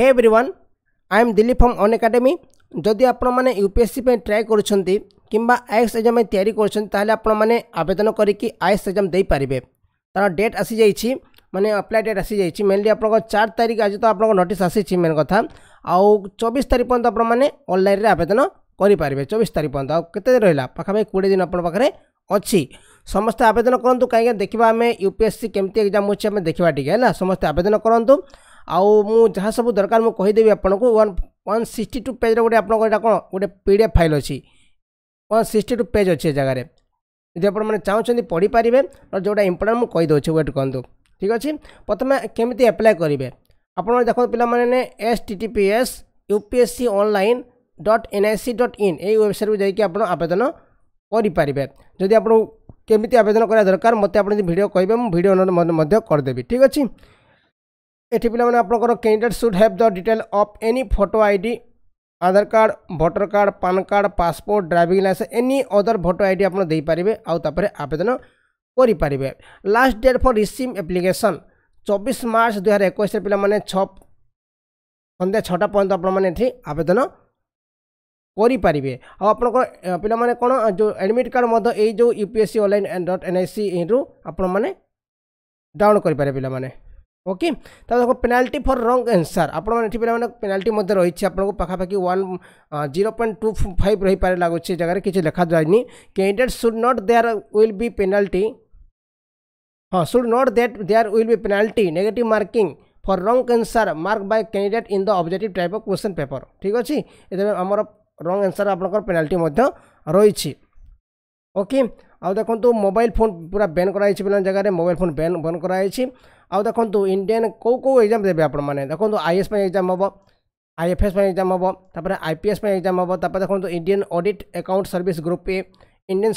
Hai everyone I am Dilli from Unacademy ଯଦି ଆପଣମାନେ U P S C ପାଇଁ try କରୁଛନ୍ତି କିମ୍ବା ଆଇଏସ୍ ଏକ୍ଜାମ୍ ପାଇଁ ତିଆରି କରୁଛନ୍ତି ତାହେଲେ ଆପଣମାନେ ଆବେଦନ କରିକି ଆଇଏସ୍ ଏକ୍ଜାମ୍ ଦେଇପାରିବେ ତା'ର ଡେଟ୍ ଆସିଯାଇଛି ମାନେ ଆପ୍ଲାଏ ଡେଟ୍ ଆସିଯାଇଛି ମେନ୍ଲି ଆପଣଙ୍କ ଚାରି ତାରିଖ ଆଜି ତ ଆପଣଙ୍କ ନୋଟିସ୍ ଆସିଛି ମେନ୍ କଥା ଆଉ ଚବିଶ ତାରିଖ ପର୍ଯ୍ୟନ୍ତ ଆପଣମାନେ ଅନଲାଇନ୍ରେ ଆବେଦନ କରିପାରିବେ ଚବିଶ ତାରିଖ ପର୍ଯ୍ୟନ୍ତ ଆଉ କେତେ ରହିଲା ପାଖାପାଖି କୋଡ଼ିଏ ଦିନ ଆପଣଙ୍କ ପାଖରେ ଅଛି ସମସ୍ତେ ଆବେଦନ କରନ୍ତୁ କାହିଁକିନା ଦେଖିବା ଆମେ ୟୁ ପି ଏସ୍ ସି କେମିତି ଏକ୍ଜାମ୍ ହେଉଛି ଆମେ ଦେଖିବା ଟିକେ ହେଲା ସମସ୍ତେ ଆବେଦନ କରନ୍ତୁ ଆଉ ମୁଁ ଯାହା ସବୁ ଦରକାର ମୁଁ କହିଦେବି ଆପଣଙ୍କୁ ୱାନ୍ ୱାନ୍ ସିକ୍ସଟି ଟୁ ପେଜ୍ର ଗୋଟେ ଆପଣଙ୍କର ଏଇଟା କ'ଣ ଗୋଟେ ପି ଡି ଏଫ୍ ଫାଇଲ୍ ଅଛି ୱାନ୍ ସିକ୍ସଟି ଟୁ ପେଜ୍ ଅଛି ଏ ଜାଗାରେ ଯଦି ଆପଣମାନେ ଚାହୁଁଛନ୍ତି ପଢ଼ିପାରିବେ ଯେଉଁଟା ଇମ୍ପୋର୍ଟାଣ୍ଟ ମୁଁ କହିଦେଉଛି ୱେଟ୍ କରନ୍ତୁ ଠିକ୍ ଅଛି ପ୍ରଥମେ କେମିତି ଆପ୍ଲାଏ କରିବେ ଆପଣ ଦେଖନ୍ତୁ ପିଲାମାନେ S T T P S U P S C online dot N I C dot in ଏଇ ୱେବସାଇଟ୍କୁ ଯାଇକି ଆପଣ ଆବେଦନ କରିପାରିବେ ଯଦି ଆପଣ କେମିତି ଆବେଦନ କରିବା ଦରକାର ମୋତେ ଆପଣ ଯଦି ଭିଡ଼ିଓ କହିବେ ମୁଁ ଭିଡ଼ିଓ ମଧ୍ୟ କରିଦେବି ଠିକ୍ ଅଛି ଏଠି ପିଲାମାନେ ଆପଣଙ୍କର candidate should have the detail of any photo I D Aadhaar card voter card PAN card passport driving licence any other voter I D ଆପଣ ଦେଇପାରିବେ ଆଉ ତାପରେ ଆବେଦନ କରିପାରିବେ last date for receipt application ଚବିଶ ମାର୍ଚ୍ଚ ଦୁଇହଜାର ଏକୋଇଶରେ ପିଲାମାନେ ଛଅ ସନ୍ଧ୍ୟା ଛଅଟା ପର୍ଯ୍ୟନ୍ତ ଆପଣମାନେ ଏଠି ଆବେଦନ କରିପାରିବେ ଆଉ ଆପଣଙ୍କର ପିଲାମାନେ କ'ଣ ଯେଉଁ ଆଡ଼ମିଟ୍ କାର୍ଡ଼ ମଧ୍ୟ ଏଇ ଯେଉଁ U P S C online dot N I C ରୁ ଆପଣମାନେ ଡାଉନଲୋଡ଼୍ କରିପାରିବେ ପିଲାମାନେ ওকে তা দেখো পেনাল্টি ফর রং আনসার আপনার এটি পিলা পেনাল্টি মধ্যে রয়েছে আপনার পাখাপাখি one zero point two five রহিপারে লাগুছে জায়গায় কিছু লেখা যায়নি candidate should not there will be penalty হ্যাঁ should not that there will be penalty negative marking for wrong answer mark by candidate in the objective type of question paper ঠিক আছে এতে আমার রং আনসার আপনার penalty মধ্যে রয়েছে ওকে ଆଉ ଦେଖନ୍ତୁ ମୋବାଇଲ୍ ଫୋନ୍ ପୁରା ବ୍ୟାନ୍ କରାଯାଇଛି ପିଲାଙ୍କ ଜାଗାରେ ମୋବାଇଲ୍ ଫୋନ୍ ବ୍ୟାନ୍ ବନ୍ଦ କରାଯାଇଛି ଆଉ ଦେଖନ୍ତୁ ଇଣ୍ଡିଆନ୍ କେଉଁ କେଉଁ ଏକ୍ଜାମ୍ ଦେବେ ଆପଣମାନେ ଦେଖନ୍ତୁ ଆଇଏଏସ୍ ପାଇଁ ଏକ୍ଜାମ୍ ହେବ ଆଇଏଫ୍ଏସ୍ ପାଇଁ ଏକ୍ଜାମ୍ ହେବ ତାପରେ ଆଇପିଏସ୍ ପାଇଁ ଏକ୍ଜାମ୍ ହେବ ତାପରେ ଦେଖନ୍ତୁ Indian audit account service group A Indian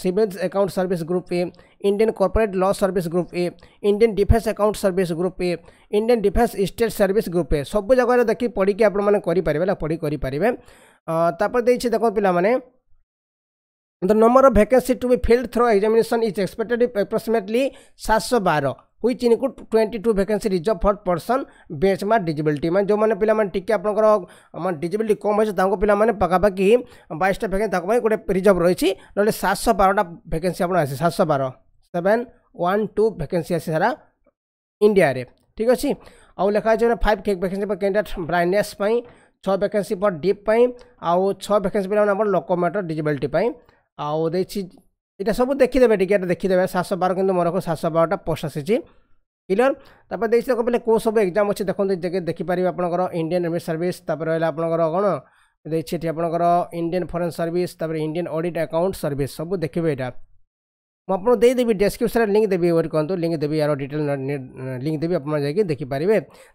civils account service group A Indian corporate law service group A Indian defence account service group A Indian defence state service group A ସବୁ ଜାଗାରେ ଦେଖି ପଢ଼ିକି ଆପଣମାନେ କରିପାରିବେ ହେଲା ପଢ଼ି କରିପାରିବେ ତାପରେ ଦେଇଛି ଦେଖ ପିଲାମାନେ The number of vacancy to be filled through examination is expected to be approximately 712 which include 22 vacancy reserved for person based on disability মানে जो माने पिला माने टिके आपनकर माने डिसेबिलिटी कम होय तांको पिला माने पका बाकी 22 टा वैकेंसी ताको माने गोटे रिजर्व रहिछि नले 712 टा वैकेंसी आपन आसी 712 712 वैकेंसी आसी सारा इंडिया रे ठीक अछि आउ लेखा छै फाइव केक वैकेंसी पर कैंडिडेट ब्लाइंडनेस पई 6 वैकेंसी पर डीप पई आउ 6 वैकेंसी पर अपन लोकोमेटर डिसेबिलिटी पई আউ ଦେଇଛି এটা দেখি দেবে ଟିକେ এটা দেখি দেবে সাতশো বারো কিন্তু মনে ମୋର সাতশো বারোটা পোস্ট আসিছি ক্লিয়ার তারপরে দেখছি দেখো পেলে কেউ সব এক্সাম অছে দেখুন দেখিপারে আপনার ইন্ডিয়ান রেভিনিউ সার্ভিস তারপরে রহলা আপনার কোণ দেখছি এটি আপনার ইন্ডিয়ান ফরেন সার্ভিস তারপরে ইন্ডিয়ান অডিট আকাউন্ট সার্ভিস সব দেখবে এটা আপনার দেইদেবি ডেসক্রিপশনে লিঙ্ক দেবি ওয়েট করতু লিঙ্ক দেবি আর ডিটেল লিঙ্ক দেবি আপনার যাই দেখিপারে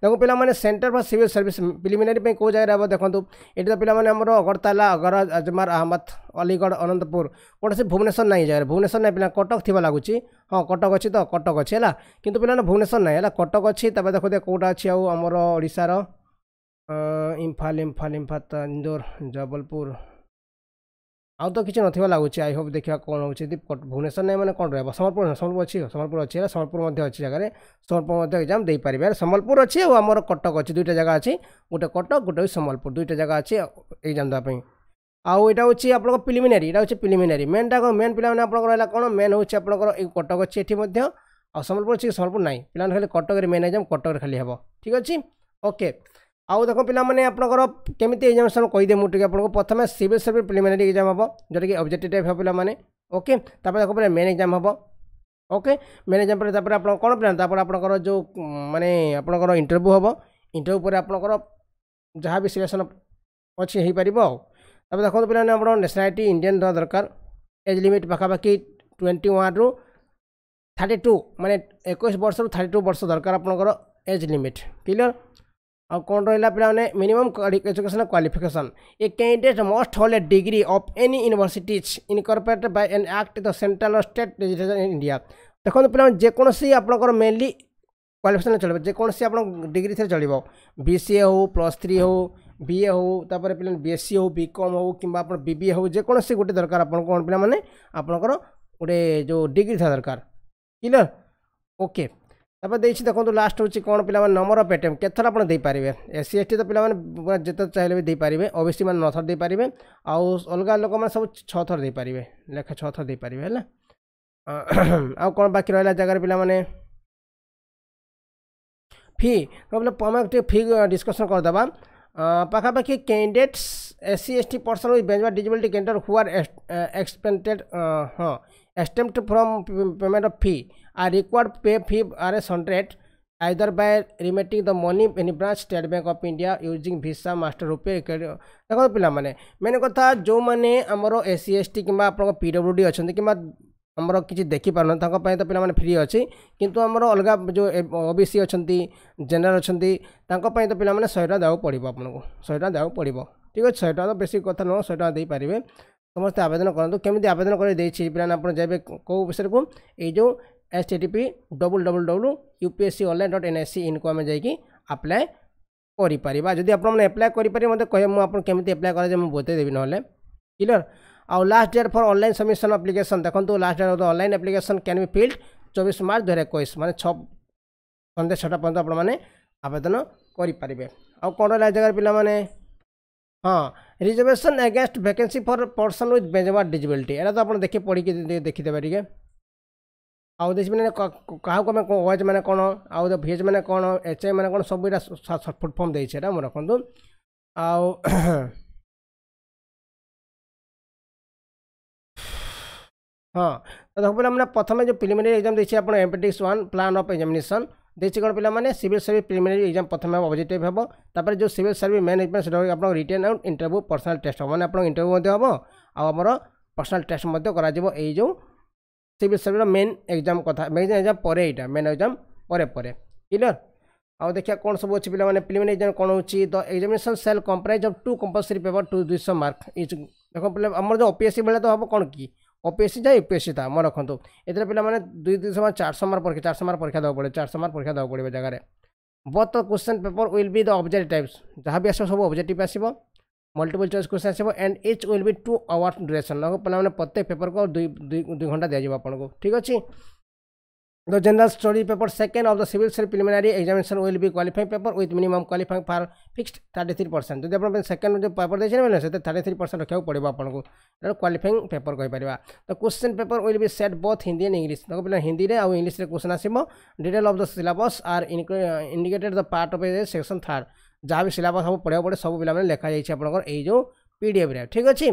দেখুন পিলামানে centre for civil service preliminary কেউ জায়গায় হব দেখুন এটি তো পিলামানে আমার অগরতালা অগর আজমার আহমদ অলিগড় অনন্তপুর কোণী ভুবনেশ্বর নাই জায়গায় ভুবনেশ্বর নাই পিলা কটক থাকা লাগুচি হ্যাঁ কটক অছি তো কটক অছি হল কিন্তু পিলা ভুবনেশ্বর নাই হল কটক অছি তারপরে দেখো কোটা অছি আমার ওড়শার ইম্ফাল ইম্ফাল ইম্ফাল ইন্দোর জবলপুর ଆଉ ତ କିଛି ନଥିବା ଲାଗୁଛି ଆଇ ହୋପ୍ ଦେଖିବା କ'ଣ ହେଉଛି ଯଦି ଭୁବନେଶ୍ୱର ନାହିଁ ମାନେ କ'ଣ ରହିବ ସମ୍ବଲପୁର ସମ୍ବଲପୁର ଅଛି ସମ୍ବଲପୁର ଅଛି ହେଲେ ସମ୍ବଲପୁର ମଧ୍ୟ ଅଛି ଜାଗାରେ ସମ୍ବଲପୁର ମଧ୍ୟ ଏକ୍ଜାମ୍ ଦେଇପାରିବେ ହେଲେ ସମ୍ବଲପୁର ଅଛି ଆଉ ଆମର କଟକ ଅଛି ଦୁଇଟା ଜାଗା ଅଛି ଗୋଟେ କଟକ ଗୋଟେ ହେଉଛି ସମ୍ବଲପୁର ଦୁଇଟା ଜାଗା ଅଛି ଏକ୍ଜାମ୍ ଦେବା ପାଇଁ ଆଉ ଏଇଟା ହେଉଛି ଆପଣଙ୍କ ପ୍ରିଲିମିନାରୀ ଏଇଟା ହେଉଛି ପ୍ରିଲିମିନାରୀ ମେନ୍ଟା କ'ଣ ମେନ୍ ପିଲାମାନେ ଆପଣଙ୍କର ରହିଲା କ'ଣ ମେନ୍ ହେଉଛି ଆପଣଙ୍କର ଏଇ କଟକ ଅଛି ଏଠି ମଧ୍ୟ ଆଉ ସମ୍ବଲପୁର ଅଛି ସମ୍ବଲପୁର ନାହିଁ ପିଲାମାନେ ଖାଲି କଟକରେ ମେନ୍ ଏକ୍ଜାମ୍ କଟକରେ ଖାଲି ହେବ ଠିକ୍ ଅଛି ଓକେ ଆଉ ଦେଖ ପିଲାମାନେ ଆପଣଙ୍କର କେମିତି ଏକ୍ଜାମିନେସନ୍ କହିଦେବି ମୁଁ ଟିକିଏ ଆପଣଙ୍କୁ ପ୍ରଥମେ ସିଭିଲ୍ ସର୍ଭିସ୍ ପ୍ରିଲିମିନାରୀ ଏକ୍ଜାମ୍ ହେବ ଯେଉଁଟାକି ଅବଜେକ୍ଟିଭ୍ ଟାଇପ୍ ହେବ ପିଲାମାନେ ଓକେ ତାପରେ ଦେଖ ପିଲା ମେନ୍ ଏକ୍ଜାମ୍ ହେବ ଓକେ ମେନ୍ ଏକ୍ଜାମ୍ ପରେ ତାପରେ ଆପଣ କ'ଣ ପିଲା ତାପରେ ଆପଣଙ୍କର ଯେଉଁ ମାନେ ଆପଣଙ୍କର ଇଣ୍ଟରଭ୍ୟୁ ହେବ ଇଣ୍ଟରଭ୍ୟୁ ପରେ ଆପଣଙ୍କର ଯାହା ବି ସିଲେକ୍ସନ୍ ଅଛି ହୋଇପାରିବ ଆଉ ତାପରେ ଦେଖନ୍ତୁ ପିଲାମାନେ ଆପଣ ନେସନାଲିଟି ଇଣ୍ଡିଆନ୍ ଦେବା ଦରକାର ଏଜ୍ ଲିମିଟ୍ ପାଖାପାଖି ଟ୍ୱେଣ୍ଟି ୱାନ୍ରୁ ଥାର୍ଟି ଟୁ ମାନେ ଏକୋଇଶ ବର୍ଷରୁ ଥାର୍ଟି ଟୁ ବର୍ଷ ଦରକାର ଆପଣଙ୍କର ଏଜ୍ ଲିମିଟ୍ କ୍ଲିୟର୍ आ कौन रहा पे minimum education qualification a candidate must hold a degree of any universities incorporated by an act the central state legislature in India देखो पे जेकोसी आप मेनली क्वाफिकेसन चलो जेकोसी आप डिग्री थे चलो बीसीए हो प्लस थ्री हो बी ए हो तापर पे बी एस हो बी हो कि बीबीए हो जेकोसी गोटे दरकार आप कौन पे आपर गोटे जो डिग्री था दरकार क्लियर ओके ତାପରେ ଦେଇଛି ଦେଖନ୍ତୁ ଲାଷ୍ଟ ହେଉଛି କ'ଣ ପିଲାମାନେ ନମ୍ବର ଅଫ୍ ଏଟିଏମ୍ କେତେଥର ଆପଣ ଦେଇପାରିବେ ଏସ୍ ସି ଏସ୍ ଟି ତ ପିଲାମାନେ ଯେତେ ଚାହିଁଲେ ବି ଦେଇପାରିବେ ଓ ବି ସି ମାନେ ନଅଥର ଦେଇପାରିବେ ଆଉ ଅଲଗା ଲୋକମାନେ ସବୁ ଛଅ ଥର ଦେଇପାରିବେ ଲେଖା ଛଅ ଥର ଦେଇପାରିବେ ହେଲା ଆଉ କ'ଣ ବାକି ରହିଲା ଜାଗାରେ ପିଲାମାନେ ଫି ବୋଲେ ଆମେ ଟିକେ ଫି ଡିସ୍କସନ୍ କରିଦେବା পাখাপাখি candidates SC ST person with benchmark disability candidate who are exempted হ্যাঁ exempt from payment of fee are required pay fee RS 100 either by remitting the money any branch state bank of india using visa master rupee ଦେଖନ୍ତୁ ପିଲାମାନେ main କଥା ଯେଉଁମାନେ ଆମର S C S T କିମ୍ବା ଆପଣଙ୍କ P W D ଅଛନ୍ତି କିମ୍ବା ଆମର କିଛି ଦେଖିପାରୁନାହାନ୍ତି ତାଙ୍କ ପାଇଁ ତ ପିଲାମାନେ ଫ୍ରି ଅଛି କିନ୍ତୁ ଆମର ଅଲଗା ଯେଉଁ ଓ ବି ସି ଅଛନ୍ତି ଜେନେରାଲ୍ ଅଛନ୍ତି ତାଙ୍କ ପାଇଁ ତ ପିଲାମାନେ ଶହେ ଟଙ୍କା ଦେବାକୁ ପଡ଼ିବ ଆପଣଙ୍କୁ ଶହେ ଟଙ୍କା ଦେବାକୁ ପଡ଼ିବ ଠିକ୍ ଅଛି ଶହେ ଟଙ୍କା ତ ବେଶୀ କଥା ନୁହଁ ଶହେ ଟଙ୍କା ଦେଇପାରିବେ ସମସ୍ତେ ଆବେଦନ କରନ୍ତୁ କେମିତି ଆବେଦନ କରି ଦେଇଛି ପିଲାମାନେ ଆପଣ ଯାବେ କେଉଁ ବିଷୟକୁ ଏଇ ଯେଉଁ S T T P double double W U P S C online dot N S C ଇନ୍କୁ ଆମେ ଯାଇକି ଆପ୍ଲାଏ କରିପାରିବା ଯଦି ଆପଣମାନେ ଆପ୍ଲାଏ କରିପାରିବେ ମୋତେ କହିବେ ମୁଁ ଆପଣ କେମିତି ଆପ୍ଲାଏ କରାଯାଏ ମୁଁ ବତେଇଦେବି ନହେଲେ କ୍ଲିଅର୍ आउ last date for online submission application देखु last date of the online application can be filled चौबीस मार्च दुई हजार एक मैंने छ सन्ध्या छटा पर्यटन आपने आवेदन करेंगे आउ कौन रहा जगह पे हाँ reservation against vacancy for person with benchmark disability एटा तो आप देखिए पढ़ी देखीदे टे आउ देश मैंने क्या आम ओएच मैंने कौन आउ भीएच मैंने कौन एच आई मैंने कौन सब फुल फर्म देखे रखु आउ ହଁ ତ ଦେଖ ପିଲାମାନେ ପ୍ରଥମେ ଯେଉଁ ପ୍ରିଲିମିନାରୀ ଏକ୍ଜାମ୍ ଦେଇଛି ଆପଣ ଏମ୍ପିଟିକ୍ସ ୱାନ୍ ପ୍ଲାନ୍ ଅଫ୍ ଏକ୍ଜାମିନେସନ୍ ଦେଇଛି କ'ଣ ପିଲାମାନେ ସିଭିଲ୍ ସର୍ଭିସ୍ ପ୍ରିଲିମିନାରୀ ଏକ୍ଜାମ୍ ପ୍ରଥମେ ଅବଜେକ୍ଟିଭ୍ ହେବ ତାପରେ ଯେଉଁ ସିଭିଲ୍ ସର୍ଭିସ୍ ମ୍ୟାନେଜମେଣ୍ଟ ସେଟା ହେଉ ଆପଣଙ୍କ ରିଟର୍ନ ଆଉ ଇଣ୍ଟରଭ୍ୟୁ ପର୍ସନାଲ୍ ଟେଷ୍ଟ ହେବ ମାନେ ଆପଣଙ୍କ ଇଣ୍ଟରଭ୍ୟୁ ମଧ୍ୟ ହେବ ଆଉ ଆମର ପର୍ସନାଲ୍ ଟେଷ୍ଟ ମଧ୍ୟ କରାଯିବ ଏଇ ଯେଉଁ ସିଭିଲ୍ ସର୍ଭିସ୍ର ମେନ୍ ଏକ୍ଜାମ୍ କଥା ମେନ୍ ଏକ୍ଜାମ୍ ପରେ ଏଇଟା ମେନ୍ ଏକ୍ଜାମ୍ ପରେ ପରେ କ୍ଲିୟର୍ ଆଉ ଦେଖିବା କ'ଣ ସବୁ ଅଛି ପିଲାମାନେ ପ୍ରିଲିମିନାରୀ ଏକ୍ଜାମ୍ କ'ଣ ହେଉଛି the examination shall comprise of two compulsory paper two ଦୁଇଶହ ମାର୍କ ଦେଖ ପିଲା ଆମର ଯେଉଁ ଓ ପି ଏସ୍ ସି ଭଳିଆ ତ ହେବ କ'ଣ କି ଓପିଏସ୍ସି ଯାଏ ୟୁପିଏସ୍ସି ତା ମନେ ରଖନ୍ତୁ ଏଥିରେ ପିଲାମାନେ ଦୁଇ ଦୁଇଶହ ମାନେ ଚାରିଶହ ମାର୍କ ପରୀକ୍ଷା ଚାରିଶହ ମାର୍କ ପରୀକ୍ଷା ଦେବାକୁ ପଡ଼ିବ ଚାରିଶହ ମାର୍କ ପରୀକ୍ଷା ଦେବାକୁ ପଡ଼ିବ ଜାଗାରେ but question paper will be the object types ଯାହା ବି ଆସିବ ସବୁ ଅବଜେକ୍ଟିଭ୍ ଆସିବ ମଲ୍ଟିପଲ୍ ଚଏସ୍ କ୍ୱେଶ୍ଚନ୍ ଆସିବ and each will be two hours duration ପିଲାମାନେ ପ୍ରତ୍ୟେକ ପେପର୍କୁ ଦୁଇ ଦୁଇ ଘଣ୍ଟା ଦିଆଯିବ ଆପଣଙ୍କୁ ଠିକ୍ ଅଛି the general story paper second of the civil service preliminary examination will be qualifying paper with minimum qualifying for fixed 33% percent যদি আপোনাৰ ছেকেণ্ড যদি পেপাৰ দিছে নহয় তেতিয়া থাৰ্টি থ্ৰী পাৰ্চেণ্ট ৰখাব পাৰিব আপোনালোকক কোৱালিফাইং পেপাৰ কৈ পাৰিবা ত' question paper will be set both Hindi and English নকবিলে হিন্দীৰে আৰু ইংলিছৰে কুৱেশ্যন আছিব ডিটেইল অফ দ চিলেবছ আৰু indicated the part of a section third যা বি চিলেবছ হ'ব পঢ়িব পাৰে সব পিলা মানে লেখা যাইছে আপোনালোকৰ এই যে পি ডি এফৰে ঠিক আছে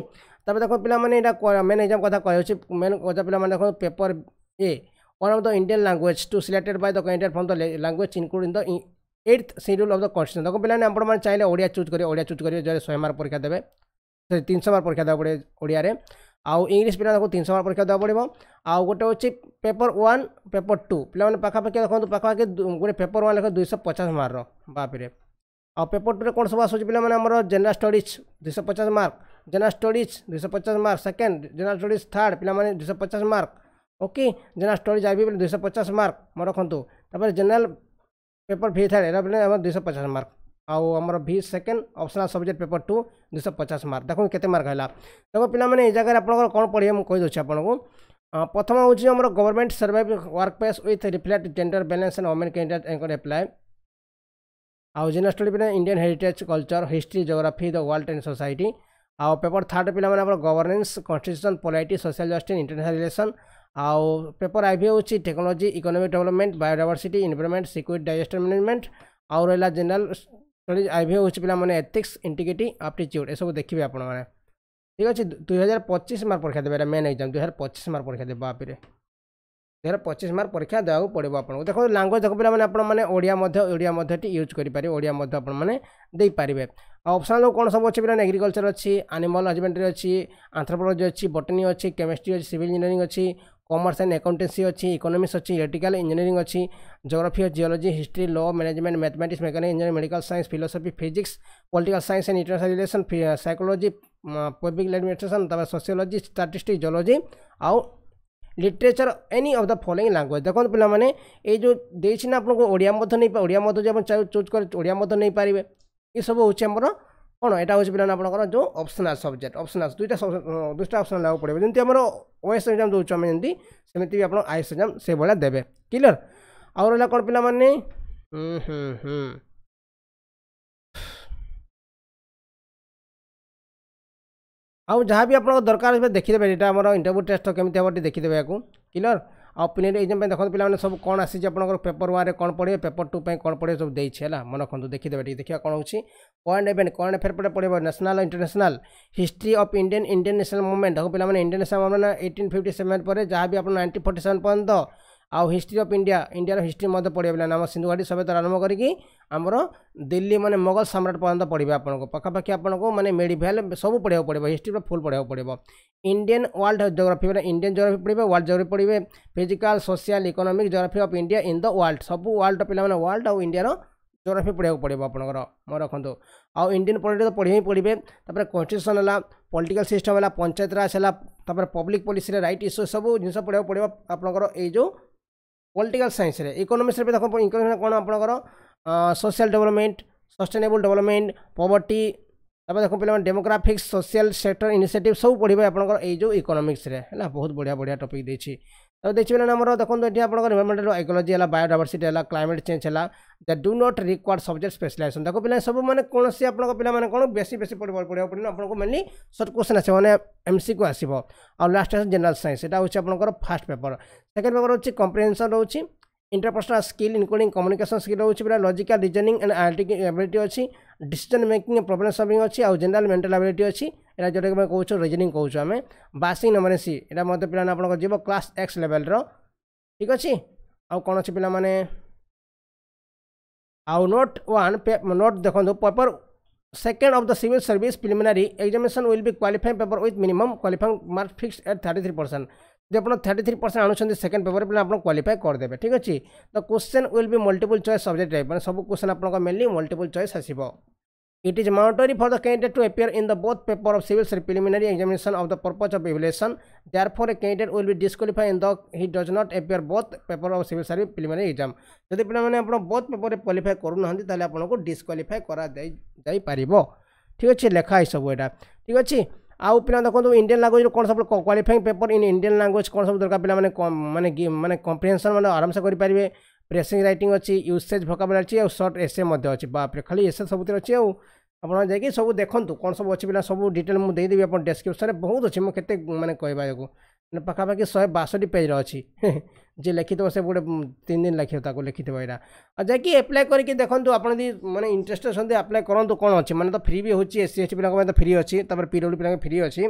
তাৰপিছত দেখোন পিলা মানে এতিয়া মেইন এক্সাম কথা কৈছে মেইন কথা পিলা মানে দেখোন paper A one of the Indian language to selected by the candidate from the language included in the eighth schedule of the constitution ତାକୁ ପିଲାମାନେ ଆପଣମାନେ ଚାହିଁଲେ ଓଡ଼ିଆ ଚୁଜ୍ କରିବେ ଓଡ଼ିଆ ଚୁଜ୍ କରିବେ ଯେଉଁରେ ଶହେ ମାର୍କ ପରୀକ୍ଷା ଦେବେ ସେ ତିନିଶହ ମାର୍କ ପରୀକ୍ଷା ଦେବାକୁ ପଡ଼ିବ ଓଡ଼ିଆରେ ଆଉ ଇଂଲିଶ ପିଲା ତାକୁ ତିନିଶହ ମାର୍କ ପରୀକ୍ଷା ଦେବାକୁ ପଡ଼ିବ ଆଉ ଗୋଟେ ହେଉଛି ପେପର ୱାନ୍ ପେପର ଟୁ ପିଲାମାନେ ପାଖାପାଖି ଦେଖନ୍ତୁ ପାଖାପାଖି ଗୋଟେ ପେପର ୱାନ୍ ଲେଖା ଦୁଇଶହ ପଚାଶ ମାର୍କର ବାପରେ ଆଉ ପେପର ଟୁରେ କ'ଣ ସବୁ ଆସୁଛି ପିଲାମାନେ ଆମର ଜେନେରାଲ ଷ୍ଟଡ଼ିଜ୍ ଦୁଇଶହ ପଚାଶ ମାର୍କ ଜେନେରାଲ ଷ୍ଟଡ଼ିଜ୍ ଦୁଇଶହ ପଚାଶ mark second general studies third ପିଲାମାନେ ଦୁଇଶହ ପଚାଶ ମାର୍କ ଓକେ ଜେନେରାଲ୍ ଷ୍ଟଡ଼ି ଯାଇ ବୋଲେ ଦୁଇଶହ ପଚାଶ ମାର୍କ ମନେ ରଖନ୍ତୁ ତାପରେ ଜେନେରାଲ୍ ପେପର୍ ଭି ଥାର୍ଡ଼ ଏଇଟା ବୋଲେ ଆମର ଦୁଇଶହ ପଚାଶ ମାର୍କ ଆଉ ଆମର V second optional subject paper two ଦୁଇଶହ ପଚାଶ ମାର୍କ ଦେଖନ୍ତୁ କେତେ ମାର୍କ ହେଲା ଦେଖ ପିଲାମାନେ ଏ ଜାଗାରେ ଆପଣଙ୍କର କ'ଣ ପଢ଼ିବେ ମୁଁ କହିଦେଉଛି ଆପଣଙ୍କୁ ପ୍ରଥମ ହେଉଛି ଆମର government strives work place with reflect gender balance and women candidate encourage apply ଆଉ ଜେନେରାଲ୍ ଷ୍ଟଡ଼ି ପିଲା Indian heritage culture history geography the world and society ଆଉ ପେପର୍ ଥାର୍ଡ଼ ପିଲାମାନେ ଆମର governance constitution polity social justice international relation ଆଉ paper I V ହେଉଛି technology economic development biodiversity environment security disaster management ଆଉ ରହିଲା general studies I V ହେଉଛି ପିଲାମାନେ ethics integrity ଆପ୍ଟିଚ୍ୟୁଡ଼ ଏସବୁ ଦେଖିବେ ଆପଣମାନେ ଠିକ୍ ଅଛି ଦୁଇ ହଜାର ପଚିଶ ମାର୍କ ପରୀକ୍ଷା ଦେବେ ଏଇଟା ମେନ୍ ଏକ୍ଜାମ୍ ଦୁଇ ହଜାର ପଚିଶ ମାର୍କ ପରୀକ୍ଷା ଦେବ ଆପରେ ଦୁଇ ହଜାର ପଚିଶ ମାର୍କ ପରୀକ୍ଷା ଦେବାକୁ ପଡ଼ିବ ଆପଣଙ୍କୁ ଦେଖନ୍ତୁ ଲାଙ୍ଗୁଏଜ୍ ଦେଖ ପିଲାମାନେ ଆପଣମାନେ ଓଡ଼ିଆ ମଧ୍ୟ ଓଡ଼ିଆ ମଧ୍ୟଟି ୟୁଜ୍ କରିପାରିବେ ଓଡ଼ିଆ ମଧ୍ୟ ଆପଣମାନେ ଦେଇପାରିବେ ଆଉ ଅପସନାଲ୍ କ'ଣ ସବୁ ଅଛି ପିଲାମାନେ ଏଗ୍ରିକଲଚର୍ ଅଛି ଆନିମଲ୍ ହଜବେଣ୍ଡ୍ରି ଅଛି ଆନ୍ଥ୍ରୋପୋଲୋଜି ଅଛି ବଟନି ଅଛି କେମିଷ୍ଟ୍ରି ଅଛି ସିଭିଲ୍ ଇଞ୍ଜିନିୟରିଂ ଅଛି कमर्स एंड एकाउंटेंसी अच्छी इकोनोमिक्स अच्छी इलेक्ट्रिकल इंजीनियरिंग अच्छी geography geology history law management mathematics mechanic engineering medical science philosophy physics political science and international relation psychology public administration तब sociology statistics geology आउ literature any of the following language देखो पे ये जो देना आप Odia Odia choose कर ओडिया नहीं पारे ये सब हूँ କ'ଣ ଏଇଟା ହେଉଛି ପିଲାମାନେ ଆପଣଙ୍କର ଯେଉଁ ଅପସନାଲ୍ ସବଜେକ୍ଟ ଅପସନାଲ୍ ଦୁଇଟା ଦୁଇଟା ଅପସନାଲ୍ ଦେବାକୁ ପଡ଼ିବ ଯେମିତି ଆମର ଓଏସ୍ ଏକ୍ଜାମ୍ ଦେଉଛୁ ଆମେ ଯେମିତି ସେମିତି ବି ଆପଣ ଆଇଏସ୍ ଏକ୍ଜାମ୍ ସେଭଳିଆ ଦେବେ କ୍ଲିଅର୍ ଆଉ ରହିଲା କ'ଣ ପିଲାମାନେ ହୁଁ ହୁଁ ହୁଁ ଆଉ ଯାହା ବି ଆପଣଙ୍କ ଦରକାର ଦେଖିଦେବେ ଏଇଟା ଆମର ଇଣ୍ଟରଭ୍ୟୁ ଟେଷ୍ଟ କେମିତି ହେବ ଟିକେ ଦେଖିଦେବେ ୟାକୁ କ୍ଲିଅର୍ ଆଉ ପିଲାରେ ଏକ୍ଜାମ୍ ପାଇଁ ଦେଖନ୍ତୁ ପିଲାମାନେ ସବୁ କ'ଣ ଆସିଛି ଆପଣଙ୍କର ପେପର୍ ୱାନ୍ରେ କ'ଣ ପଢ଼ିବେ ପେପର୍ ଟୁ ପାଇଁ କ'ଣ ପଢ଼ିବେ ସବୁ ଦେଇଛି ହେଲା ମନେ ରଖନ୍ତୁ ଦେଖିଦେବେ ଟିକେ ଦେଖିବା କ'ଣ ହେଉଛି କରେଣ୍ଟ ଇଭେଣ୍ଟ କରେଣ୍ଟ ଏଫେୟାର୍ ପଟେ ପଢ଼ିବ national international history of Indian Indian national movement ହେଉ ପିଲାମାନେ Indian national movement eighteen fifty seven ପରେ ଯାହା ବି ଆପଣ ନାଇଣ୍ଟିନ୍ ଫୋର୍ଟି ସେଭେନ୍ ପର୍ଯ୍ୟନ୍ତ ଆଉ ହିଷ୍ଟ୍ରି ଅଫ୍ ଇଣ୍ଡିଆ ଇଣ୍ଡିଆର ହିଷ୍ଟ୍ରି ମଧ୍ୟ ପଢ଼ିବେ ପିଲାମାନେ ଆମ ସିନ୍ଧୁଘାଟି ସଭ୍ୟତାରୁ ଆରମ୍ଭ କରିକି ଆମର ଦିଲ୍ଲୀ ମାନେ ମୋଗଲ ସମ୍ରାଟ ପର୍ଯ୍ୟନ୍ତ ପଢ଼ିବେ ଆପଣଙ୍କୁ ପାଖାପାଖି ଆପଣଙ୍କୁ ମାନେ ମେଡ଼ିଭାଲ ସବୁ ପଢ଼ିବାକୁ ପଡ଼ିବ ହିଷ୍ଟ୍ରିର ଫୁଲ୍ ପଢ଼ିବାକୁ ପଡ଼ିବ ଇଣ୍ଡିଆନ୍ ୱାର୍ଲଡ ଜୋଗ୍ରାଫି ମାନେ ଇଣ୍ଡିଆନ୍ ଜୋଗ୍ରାଫି ପଢ଼ିବେ ୱାର୍ଲଡ ଜୋଗ୍ରାଫି ପଢ଼ିବେ physical social economic geography of India in the world ସବୁ ୱାର୍ଲଡର ପିଲାମାନେ ୱାର୍ଲଡ ଆଉ ଇଣ୍ଡିଆର ଜୋଗ୍ରାଫି ପଢ଼ିବାକୁ ପଡ଼ିବ ଆପଣଙ୍କର ମନେ ରଖନ୍ତୁ ଆଉ ଇଣ୍ଡିଆନ୍ ପଲିଟିକ୍ସ ପଢ଼ି ହିଁ ପଢ଼ିବେ ତାପରେ କନଷ୍ଟିଟ୍ୟୁସନ୍ ହେଲା ପଲିଟିକାଲ ସିଷ୍ଟମ ହେଲା ପଞ୍ଚାୟତରାଜ ହେଲା ତାପରେ ପବ୍ଲିକ ପଲିସିରେ ରାଇଟ୍ ଇସ୍ୟୁ ସବୁ ଜିନିଷ ପଢ଼ିବାକୁ ପଡ଼ିବ ଆପଣଙ୍କର ଏଇ ଯେଉଁ ପଲିଟିକାଲ ସାଇନ୍ସରେ ଇକୋନୋମିକ୍ସରେ ବି ଦେଖ ଇକୋନୋମିକ୍ସରେ କ'ଣ ଆପଣଙ୍କର social development sustainable development poverty তারপরে দেখুন পিলাମାନେ ডেমোগ্রাফিক্স সোশিয়াল সেক্টর ইনিসিয়েটিভ সব পড়বে আপনার এই যে ইকোনোমিক্সরে হ্যাঁ বহুত বড়িয়া বড়িয়া টপিক দিয়েছি তো দেখছি মানে আমার দেখুন এটি আপনার এনভারমেন্টাল ইকোলোজি হল বায়োডাইভার্সিটি হল ক্লাইমেট চেঞ্জ হল that do not require subject specialisation দেখো পিলা সব মানে কোণী আপনার পিলা মানে কোণ বেশি বেশি পড়িବାକୁ পড়িব আপনার মেনলি সর্ট কোশ্চেন আসবে মানে এমসিকু আসব আর লাস্ট আসে জেনারেল সাইন্স এটা হচ্ছে আপনার ফার্স্ট পেপর সেকেন্ড পেপর হচ্ছে কম্প্রিহেনসন রয়েছে interpersonal skill including communication skill रोचे पूरा logical reasoning and analytic ability अच्छी डिसीजन मेकिंग प्रोब्लेम सल्विंग अच्छी आउ जेनेल मेंटाल एबिलिट अच्छी यहाँ जोटा कि कौन रिजनिंग कौच आम बासिंग नमरेन्सी यहाँ मत पे आप क्लास एक्स लेवल ठीक अच्छे आउ कौन अच्छे पे आउ नोट वन नोट देखो paper second of the civil service preliminary examination will be qualifying paper with minimum qualifying mark fix at thirty three percent जो आप थर्टी थ्री परसेंट आणुंट सेकेंड पेपर पे आप क्वाफाए करदे ठीक अच्छे तो question will be multiple choice subject type मैं सब क्वेश्चन आप मेनली मल्टीपल चॉइस आसो It is mandatory for the candidate to appear in the both paper of civil preliminary examination of the purpose of evaluation. Therefore, a candidate will be disqualified in the he does not appear both paper of civil service preliminary exam. যদি পিলামানে ଆପଣ both paper ରେ qualify କରୁନାହାନ୍ତି ତାହେଲେ ଆପଣଙ୍କୁ disqualify କରା ଯାଇ ଯାଇପାରିବ। ଠିକ ଅଛି ଲେଖା ଏସବୁ ଏଇଟା। ଠିକ ଅଛି। आउ पिला देखो इंडियन तो लांगुएज कौन सब qualifying paper in Indian language कौन सब दरकार पे मैंने मैंने कंप्रिहेसन मैंने आराम से करेंगे प्रेसिंग रईट अच्छी यूसेज भोकाबुला अच्छी और सर्ट एसए अच्छी बापरे खाली एसे सब अच्छी आउ আপনার যাই সব দেখুন কোণ সব অনেক পিলা সব ডিটেল মুদেবি আপনার ডেসক্রিপশনে বহুত অনেক মু কেতে মানে কহবাকে ପାଖାପାଖି ଶହେ ବାଷଠି ପେଜ୍ର ଅଛି ଯିଏ ଲେଖିଥିବ ସେ ଗୋଟେ ତିନି ଦିନ ଲେଖିବ ତାକୁ ଲେଖିଥିବ ଏଇଟା ଆଉ ଯାଇକି ଆପ୍ଲାଏ କରିକି ଦେଖନ୍ତୁ ଆପଣ ଯଦି ମାନେ ଇଣ୍ଟରେଷ୍ଟ ଅଛନ୍ତି ଆପ୍ଲାଏ କରନ୍ତୁ କ'ଣ ଅଛି ମାନେ ତ ଫ୍ରି ବି ହେଉଛି ଏସ୍ ସି ଏସ୍ ପିଲାଙ୍କ ପାଇଁ ତ ଫ୍ରି ଅଛି ତାପରେ ପି ଡବ୍ଲ୍ୟୁ ପିଲାଙ୍କ ଫ୍ରି ଅଛି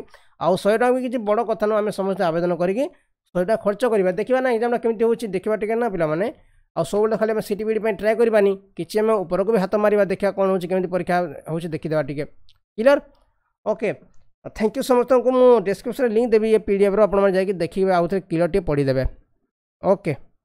ଆଉ ଶହେ ଟଙ୍କା ବି କିଛି ବଡ଼ କଥା ନୁହଁ ଆମେ ସମସ୍ତେ ଆବେଦନ କରିକି ଶହେଟା ଖର୍ଚ୍ଚ କରିବା ଦେଖିବା ନା ଏକ୍ଜାମ୍ଟା କେମିତି ହେଉଛି ଦେଖିବା ଟିକେ ନା ପିଲାମାନେ ଆଉ ସବୁବେଳେ ଖାଲି ଆମେ ସି ଟି ବି ପାଇଁ ଟ୍ରାଏ କରିବାନି କିଛି ଆମେ ଉପରକୁ ବି ହାତ ମାରିବା ଦେଖିବା କ'ଣ ହେଉଛି କେମିତି ପରୀକ୍ଷା ହେଉଛି ଦେଖିଦେବା ଟିକେ କ୍ଲିୟର୍ ଓକେ थैंक यू समस्त मुझे डिस्क्रिप्सन लिंक देवी ये पीडीएफ रो आप आप देखिए आउ थे क्लियर पढ़ीदे ओके